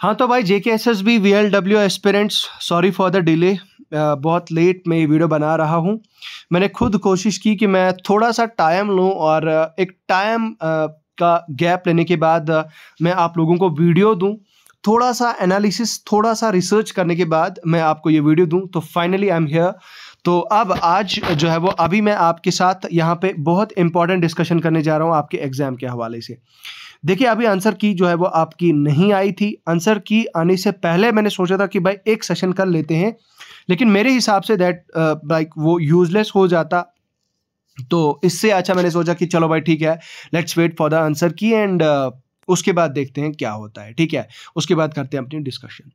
हाँ तो भाई J K S S B V L W aspirants sorry for the delay बहुत late मैं ये वीडियो बना रहा हूँ मैंने खुद कोशिश की कि मैं थोड़ा सा टाइम लूँ और एक टाइम का गैप लेने के बाद मैं आप लोगों को वीडियो दूँ थोड़ा सा एनालिसिस थोड़ा सा रिसर्च करने के बाद मैं आपको ये वीडियो दूँ तो फाइनली आई एम हेयर तो अब आज जो है वो अभी मैं आपके साथ यहाँ पे बहुत इंपॉर्टेंट डिस्कशन करने जा रहा हूँ आपके एग्ज़ाम के हवाले से देखिए अभी आंसर की जो है वो आपकी नहीं आई थी आंसर की आने से पहले मैंने सोचा था कि भाई एक सेशन कर लेते हैं लेकिन मेरे हिसाब से दैट लाइक वो यूजलेस हो जाता तो इससे अच्छा मैंने सोचा कि चलो भाई ठीक है let's wait for the answer key and उसके बाद देखते हैं क्या होता है ठीक है उसके बाद करते हैं अपनी डिस्कशन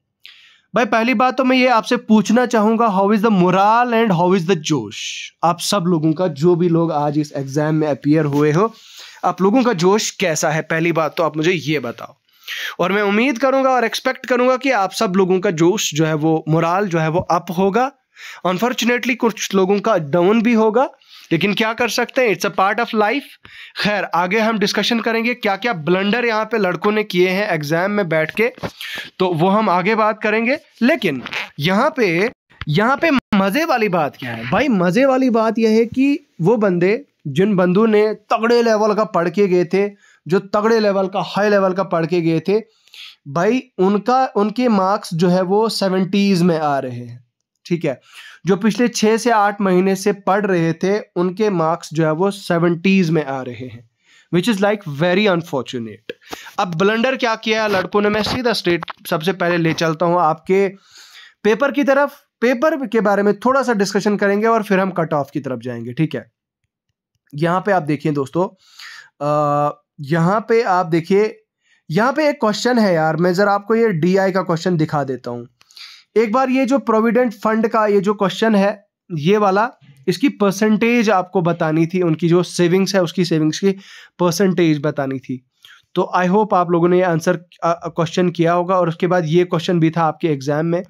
भाई पहली बात तो मैं ये आपसे पूछना चाहूंगा how is the morale and how is the जोश आप सब लोगों का जो भी लोग आज इस एग्जाम में अपियर हुए हो आप लोगों का जोश कैसा है पहली बात तो आप मुझे ये बताओ और मैं उम्मीद करूंगा और एक्सपेक्ट करूंगा कि आप सब लोगों का जोश जो है वो मोराल जो है वो अप होगा अनफॉर्चुनेटली कुछ लोगों का डाउन भी होगा लेकिन क्या कर सकते हैं it's a part of life खैर आगे हम डिस्कशन करेंगे क्या क्या ब्लंडर यहाँ पे लड़कों ने किए हैं एग्जाम में बैठ के तो वो हम आगे बात करेंगे लेकिन यहाँ पे यहाँ पे मज़े वाली बात क्या है भाई मज़े वाली बात यह है कि वो बंदे जिन बंधु ने तगड़े लेवल का पढ़ के गए थे जो तगड़े लेवल का हाई लेवल का पढ़ के गए थे भाई उनका उनके मार्क्स जो है वो सेवेंटीज़ में आ रहे हैं ठीक है जो पिछले छः से आठ महीने से पढ़ रहे थे उनके मार्क्स जो है वो सेवेंटीज़ में आ रहे हैं which is like very unfortunate अब ब्लंडर क्या किया है लड़कों ने मैं सीधा स्ट्रेट सबसे पहले ले चलता हूँ आपके पेपर की तरफ पेपर के बारे में थोड़ा सा डिस्कशन करेंगे और फिर हम कट ऑफ की तरफ जाएंगे ठीक है यहाँ पे आप देखिए दोस्तों यहाँ पे आप देखिए यहाँ पे एक क्वेश्चन है यार मैं ज़रा आपको ये डीआई का क्वेश्चन दिखा देता हूँ एक बार ये जो प्रोविडेंट फंड का ये जो क्वेश्चन है ये वाला इसकी परसेंटेज आपको बतानी थी उनकी जो सेविंग्स है उसकी सेविंग्स की परसेंटेज बतानी थी तो आई होप आप लोगों ने ये आंसर क्वेश्चन किया होगा और उसके बाद ये क्वेश्चन भी था आपके एग्जाम में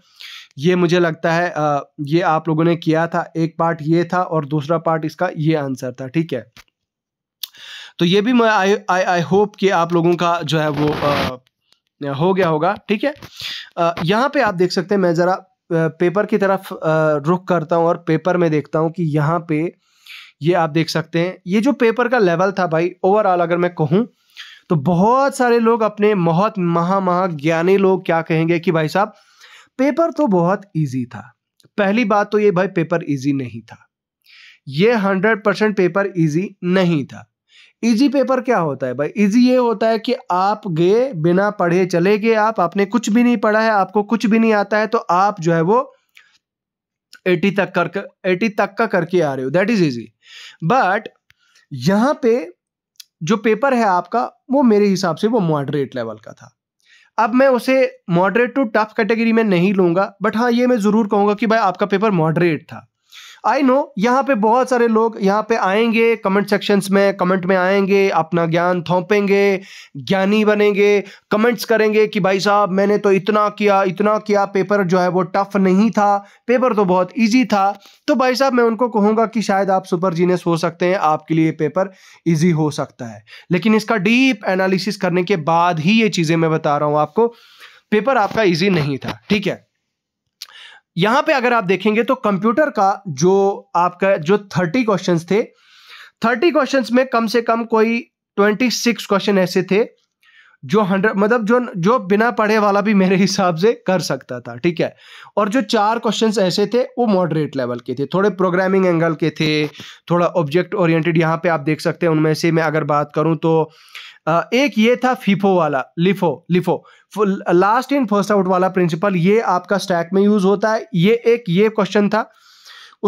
ये मुझे लगता है आ, ये आप लोगों ने किया था एक पार्ट ये था और दूसरा पार्ट इसका ये आंसर था ठीक है तो ये भी मैं आई होप कि आप लोगों का जो है वो आ, हो गया होगा ठीक है यहाँ पे आप देख सकते हैं मैं ज़रा पेपर की तरफ रुख करता हूँ और पेपर में देखता हूँ कि यहाँ पे ये आप देख सकते हैं ये जो पेपर का लेवल था भाई ओवरऑल अगर मैं कहूँ तो बहुत सारे लोग अपने बहुत महा महा ज्ञानी लोग क्या कहेंगे कि भाई साहब पेपर तो बहुत ईजी था पहली बात तो ये भाई पेपर इजी नहीं था ये हंड्रेड परसेंट पेपर इजी नहीं था इजी पेपर क्या होता है भाई इजी ये होता है कि आप गए बिना पढ़े चले गए आप आपने कुछ भी नहीं पढ़ा है आपको कुछ भी नहीं आता है तो आप जो है वो एटी तक कर एटी तक का करके आ रहे हो दैट इज इजी बट यहां पे जो पेपर है आपका वो मेरे हिसाब से वो मॉडरेट लेवल का था अब मैं उसे मॉडरेट टू टफ कैटेगरी में नहीं लूँगा बट हाँ ये मैं ज़रूर कहूँगा कि भाई आपका पेपर मॉडरेट था आई नो यहाँ पे बहुत सारे लोग यहाँ पे आएंगे कमेंट सेक्शंस में कमेंट में आएंगे अपना ज्ञान थोपेंगे ज्ञानी बनेंगे कमेंट्स करेंगे कि भाई साहब मैंने तो इतना किया इतना किया पेपर जो है वो टफ नहीं था पेपर तो बहुत ईजी था तो भाई साहब मैं उनको कहूँगा कि शायद आप सुपर जीनियस हो सकते हैं आपके लिए पेपर ईजी हो सकता है लेकिन इसका डीप एनालिसिस करने के बाद ही ये चीज़ें मैं बता रहा हूँ आपको पेपर आपका ईजी नहीं था ठीक है यहां पे अगर आप देखेंगे तो कंप्यूटर का जो आपका जो थर्टी क्वेश्चंस थे थर्टी क्वेश्चंस में कम से कम कोई ट्वेंटी सिक्स क्वेश्चन ऐसे थे जो हंड्रेड मतलब जो जो बिना पढ़े वाला भी मेरे हिसाब से कर सकता था ठीक है और जो चार क्वेश्चंस ऐसे थे वो मॉडरेट लेवल के थे थोड़े प्रोग्रामिंग एंगल के थे थोड़ा ऑब्जेक्ट ओरिएंटेड यहाँ पे आप देख सकते हैं उनमें से मैं अगर बात करूँ तो एक ये था फीफो वाला LIFO LIFO last in first out वाला प्रिंसिपल ये आपका स्टैक में यूज होता है ये एक ये क्वेश्चन था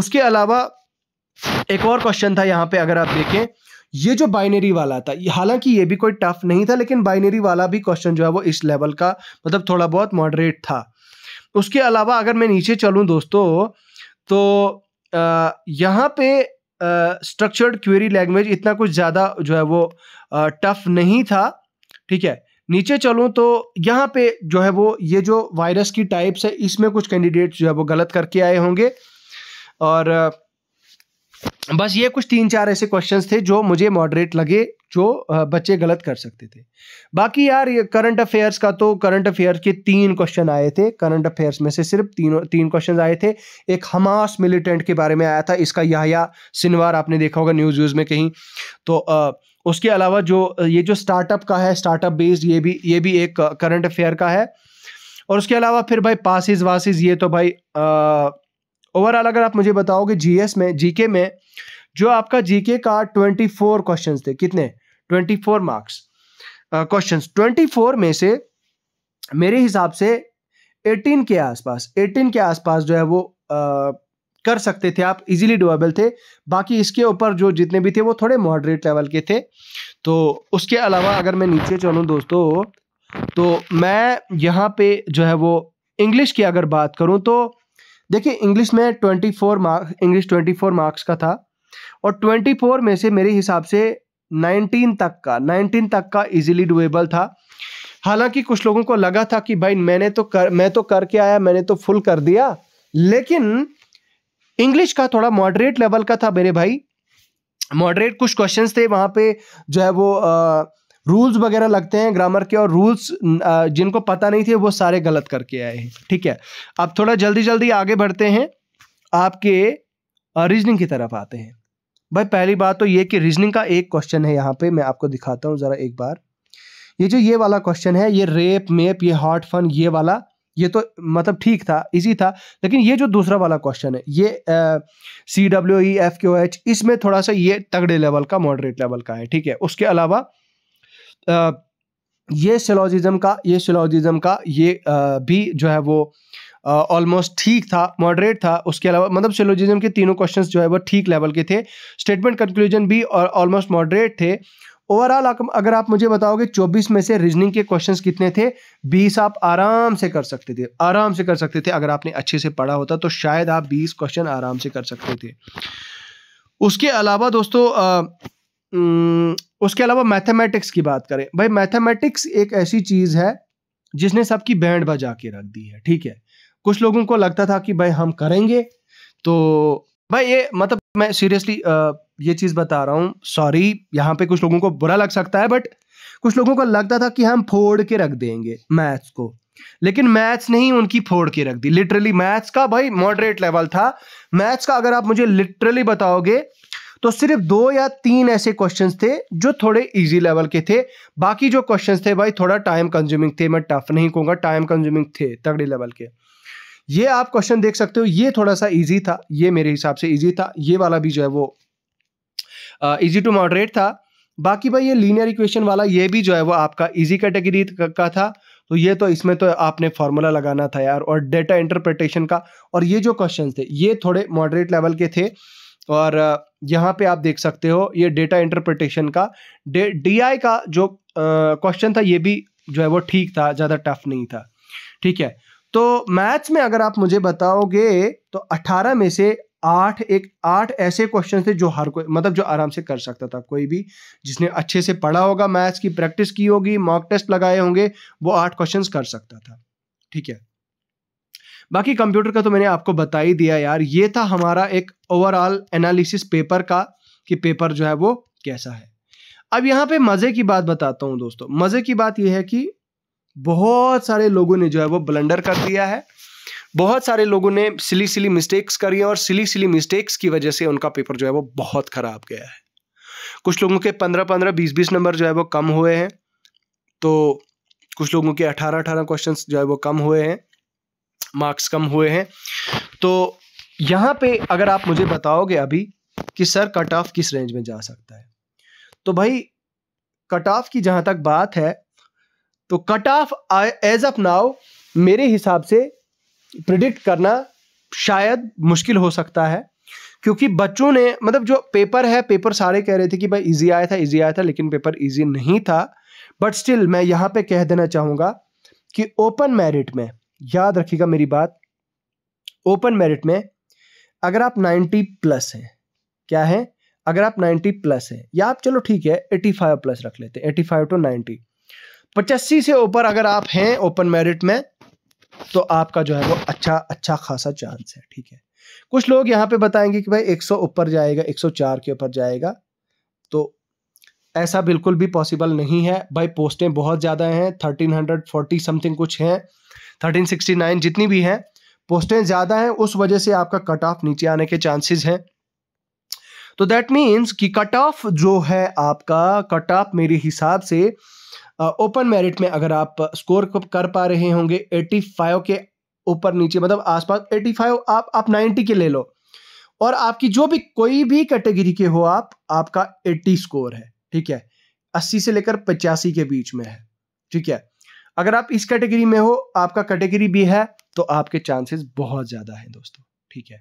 उसके अलावा एक और क्वेश्चन था यहाँ पे अगर आप देखें ये जो बाइनरी वाला था हालांकि ये भी कोई टफ नहीं था लेकिन बाइनरी वाला भी क्वेश्चन जो है वो इस लेवल का मतलब थोड़ा बहुत मॉडरेट था उसके अलावा अगर मैं नीचे चलूँ दोस्तों तो यहाँ पे स्ट्रक्चर्ड क्वेरी लैंग्वेज इतना कुछ ज़्यादा जो है वो टफ नहीं था ठीक है नीचे चलूँ तो यहाँ पे जो है वो ये जो वायरस की टाइप्स है इसमें कुछ कैंडिडेट जो है वो गलत करके आए होंगे और uh, बस ये कुछ तीन चार ऐसे क्वेश्चंस थे जो मुझे मॉडरेट लगे जो बच्चे गलत कर सकते थे बाकी यार ये करंट अफेयर्स का तो करंट अफेयर्स के तीन क्वेश्चन आए थे करंट अफेयर्स में से सिर्फ तीनों तीन क्वेश्चन आए थे एक हमास मिलिटेंट के बारे में आया था इसका यहाया सिनवार आपने देखा होगा न्यूज़ व्यूज़ में कहीं तो आ, उसके अलावा जो ये जो स्टार्टअप का है स्टार्टअप बेस्ड ये भी ये भी एक करंट अफेयर का है और उसके अलावा फिर भाई पासिस वासिस ये तो भाई आ, ओवरऑल अगर आप मुझे बताओगे जीएस में जीके में जो आपका जीके का ट्वेंटी फोर क्वेश्चन थे कितने twenty four marks question twenty four में से मेरे हिसाब से एटीन के आसपास एटीन के आसपास जो है वो uh, कर सकते थे आप इजीली डुएबल थे बाकी इसके ऊपर जो जितने भी थे वो थोड़े मॉडरेट लेवल के थे तो उसके अलावा अगर मैं नीचे चलूँ दोस्तों तो मैं यहाँ पे जो है वो इंग्लिश की अगर बात करूँ तो देखिए इंग्लिश में twenty four marks English twenty four marks का था और ट्वेंटी फोर में से मेरे हिसाब से नाइनटीन तक का नाइनटीन तक का इजीली डुएबल था हालांकि कुछ लोगों को लगा था कि भाई मैंने तो कर मैं तो करके आया मैंने तो फुल कर दिया लेकिन इंग्लिश का थोड़ा मॉडरेट लेवल का था मेरे भाई मॉडरेट कुछ क्वेश्चंस थे वहाँ पे जो है वो आ, रूल्स वगैरह लगते हैं ग्रामर के और रूल्स जिनको पता नहीं थे वो सारे गलत करके आए हैं ठीक है अब थोड़ा जल्दी जल्दी आगे बढ़ते हैं आपके रीजनिंग की तरफ आते हैं भाई पहली बात तो ये कि रीजनिंग का एक क्वेश्चन है यहाँ पे मैं आपको दिखाता हूँ ज़रा एक बार ये जो ये वाला क्वेश्चन है ये रेप मेप ये हॉट फन ये वाला ये तो मतलब ठीक था इजी था लेकिन ये जो दूसरा वाला क्वेश्चन है ये C W E F Q H इसमें थोड़ा सा ये तगड़े लेवल का मॉडरेट लेवल का है ठीक है उसके अलावा ये सिलोजिज्म का ये सिलोजिज्म का ये भी जो है वो ऑलमोस्ट ठीक था मॉडरेट था उसके अलावा मतलब सिलोजिज्म के तीनों क्वेश्चन जो है वो ठीक लेवल के थे स्टेटमेंट कंक्लूजन भी और ऑलमोस्ट मॉडरेट थे ओवरऑल अगर आप मुझे बताओगे 24 में से रीजनिंग के क्वेश्चंस कितने थे 20 आप आराम से कर सकते थे आराम से कर सकते थे अगर आपने अच्छे से पढ़ा होता तो शायद आप 20 क्वेश्चन आराम से कर सकते थे उसके अलावा दोस्तों आ, उसके अलावा मैथमेटिक्स की बात करें भाई मैथमेटिक्स एक ऐसी चीज़ है जिसने सबकी बैंड बजा के रख दी है ठीक है कुछ लोगों को लगता था कि भाई हम करेंगे तो भाई ये मतलब मैं सीरियसली ये चीज़ बता रहा हूँ सॉरी यहाँ पे कुछ लोगों को बुरा लग सकता है बट कुछ लोगों को लगता था कि हम फोड़ के रख देंगे मैथ्स को लेकिन मैथ्स नहीं उनकी फोड़ के रख दी लिटरली मैथ्स का भाई मॉडरेट लेवल था मैथ्स का अगर आप मुझे लिटरली बताओगे तो सिर्फ दो या तीन ऐसे क्वेश्चंस थे जो थोड़े इजी लेवल के थे बाकी जो क्वेश्चंस थे भाई थोड़ा टाइम कंज्यूमिंग थे मैं टफ नहीं कहूँगा टाइम कंज्यूमिंग थे तगड़े लेवल के ये आप क्वेश्चन देख सकते हो ये थोड़ा सा ईजी था ये मेरे हिसाब से ईजी था ये वाला भी जो है वो ईजी टू मॉडरेट था बाकी भाई ये लीनियर इक्वेशन वाला ये भी जो है वो आपका इजी कैटेगरी का था तो ये तो इसमें तो आपने फॉर्मूला लगाना था यार और डेटा इंटरप्रिटेशन का और ये जो क्वेश्चन थे ये थोड़े मॉडरेट लेवल के थे और यहाँ पे आप देख सकते हो ये डेटा इंटरप्रिटेशन का डी आई का जो क्वेश्चन था ये भी जो है वो ठीक था ज़्यादा टफ नहीं था ठीक है तो मैथ्स में अगर आप मुझे बताओगे तो 18 में से आठ एक आठ ऐसे क्वेश्चन थे जो हर कोई मतलब जो आराम से कर सकता था कोई भी जिसने अच्छे से पढ़ा होगा मैथ्स की प्रैक्टिस की होगी मॉक टेस्ट लगाए होंगे वो आठ क्वेश्चंस कर सकता था ठीक है बाकी कंप्यूटर का तो मैंने आपको बता ही दिया यार ये था हमारा एक ओवरऑल एनालिसिस पेपर का कि पेपर जो है वो कैसा है अब यहाँ पे मज़े की बात बताता हूँ दोस्तों मज़े की बात यह है कि बहुत सारे लोगों ने जो है वो ब्लंडर कर दिया है बहुत सारे लोगों ने सिली सिली मिस्टेक्स करी हैं और सिली सिली मिस्टेक्स की वजह से उनका पेपर जो है वो बहुत ख़राब गया है कुछ लोगों के पंद्रह पंद्रह बीस बीस नंबर जो है वो कम हुए हैं तो कुछ लोगों के अठारह अठारह क्वेश्चन जो है वो कम हुए हैं मार्क्स कम हुए हैं तो यहाँ पे अगर आप मुझे बताओगे अभी कि सर कट ऑफ किस रेंज में जा सकता है तो भाई कट ऑफ की जहाँ तक बात है तो cut off as of now मेरे हिसाब से प्रिडिक्ट करना शायद मुश्किल हो सकता है क्योंकि बच्चों ने मतलब जो पेपर है पेपर सारे कह रहे थे कि भाई इजी आया था इजी आया था लेकिन पेपर इजी नहीं था बट स्टिल मैं यहाँ पे कह देना चाहूँगा कि ओपन मेरिट में याद रखिएगा मेरी बात ओपन मेरिट में अगर आप 90 प्लस हैं क्या है अगर आप 90 प्लस हैं या आप चलो ठीक है 85 प्लस रख लेते हैं 85 टू 90 पचासी से ऊपर अगर आप हैं ओपन मेरिट में तो आपका जो है वो अच्छा अच्छा खासा चांस है ठीक है कुछ लोग यहाँ पे बताएंगे कि भाई 100 ऊपर जाएगा 104 के ऊपर जाएगा तो ऐसा बिल्कुल भी पॉसिबल नहीं है भाई पोस्टें बहुत ज़्यादा हैं 1340 समथिंग कुछ हैं थर्टीन सिक्सटी नाइन जितनी भी हैं पोस्टें ज़्यादा हैं उस वजह से आपका कट ऑफ नीचे आने के चांसेस हैं तो दैट मीन्स कि कट ऑफ जो है आपका कट ऑफ मेरे हिसाब से ओपन uh, मेरिट में अगर आप स्कोर कर पा रहे होंगे 85 के ऊपर नीचे मतलब आसपास 85 आप आप 90 के ले लो और आपकी जो भी कोई भी कैटेगरी के हो आप आपका 80 स्कोर है ठीक है 80 से लेकर पचासी के बीच में है ठीक है अगर आप इस कैटेगरी में हो आपका कैटेगरी भी है तो आपके चांसेस बहुत ज़्यादा हैं दोस्तों ठीक है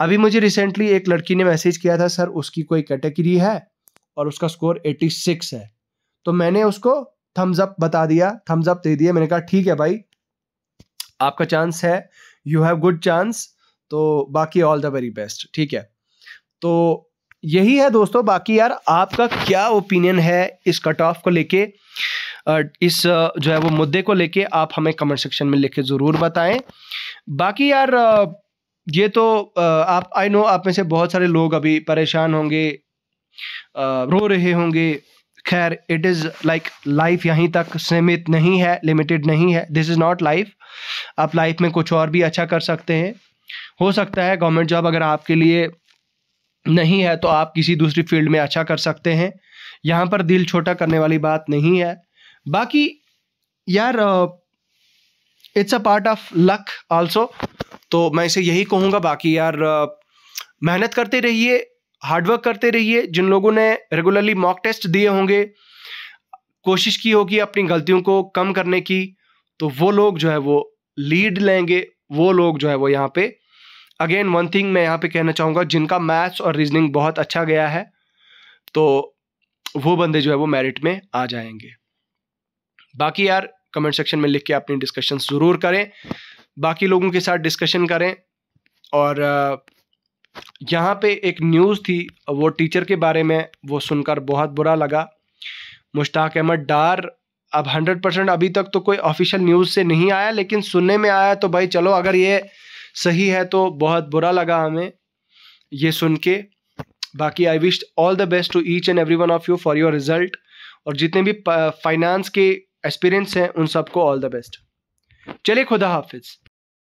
अभी मुझे रिसेंटली एक लड़की ने मैसेज किया था सर उसकी कोई कैटेगरी है और उसका स्कोर 86 है तो मैंने उसको थम्स अप बता दिया थम्स अप दे दिया मैंने कहा ठीक है भाई आपका चांस है यू हैव गुड चांस तो बाकी ऑल द वेरी बेस्ट ठीक है तो यही है दोस्तों बाकी यार आपका क्या ओपिनियन है इस कट ऑफ को लेके इस जो है वो मुद्दे को लेके आप हमें कमेंट सेक्शन में लिख के ज़रूर बताएं बाकी यार ये तो आप आई नो आप में से बहुत सारे लोग अभी परेशान होंगे रो रहे होंगे खैर इट इज़ लाइक लाइफ यहीं तक सीमित नहीं है लिमिटेड नहीं है दिस इज़ नॉट लाइफ आप लाइफ में कुछ और भी अच्छा कर सकते हैं हो सकता है गवर्नमेंट जॉब अगर आपके लिए नहीं है तो आप किसी दूसरी फील्ड में अच्छा कर सकते हैं यहाँ पर दिल छोटा करने वाली बात नहीं है बाकी यार it's a part of luck also तो मैं इसे यही कहूँगा बाकी यार uh, मेहनत करते रहिए हार्डवर्क करते रहिए जिन लोगों ने रेगुलरली मॉक टेस्ट दिए होंगे कोशिश की होगी अपनी गलतियों को कम करने की तो वो लोग जो है वो लीड लेंगे वो लोग जो है वो यहाँ पे अगेन वन थिंग मैं यहाँ पे कहना चाहूँगा जिनका मैथ्स और रीजनिंग बहुत अच्छा गया है तो वो बंदे जो है वो मेरिट में आ जाएंगे बाकी यार कमेंट सेक्शन में लिख के अपनी डिस्कशन ज़रूर करें बाकी लोगों के साथ डिस्कशन करें और यहाँ पे एक न्यूज़ थी वो टीचर के बारे में वो सुनकर बहुत बुरा लगा मुश्ताक अहमद डार अब हंड्रेड परसेंट अभी तक तो कोई ऑफिशियल न्यूज़ से नहीं आया लेकिन सुनने में आया तो भाई चलो अगर ये सही है तो बहुत बुरा लगा हमें ये सुन के बाकी I wish all the best to each and every one of you for your result और जितने भी फाइनेंस के एक्सपीरियंस हैं उन सबको ऑल द बेस्ट चलिए खुदा हाफिज़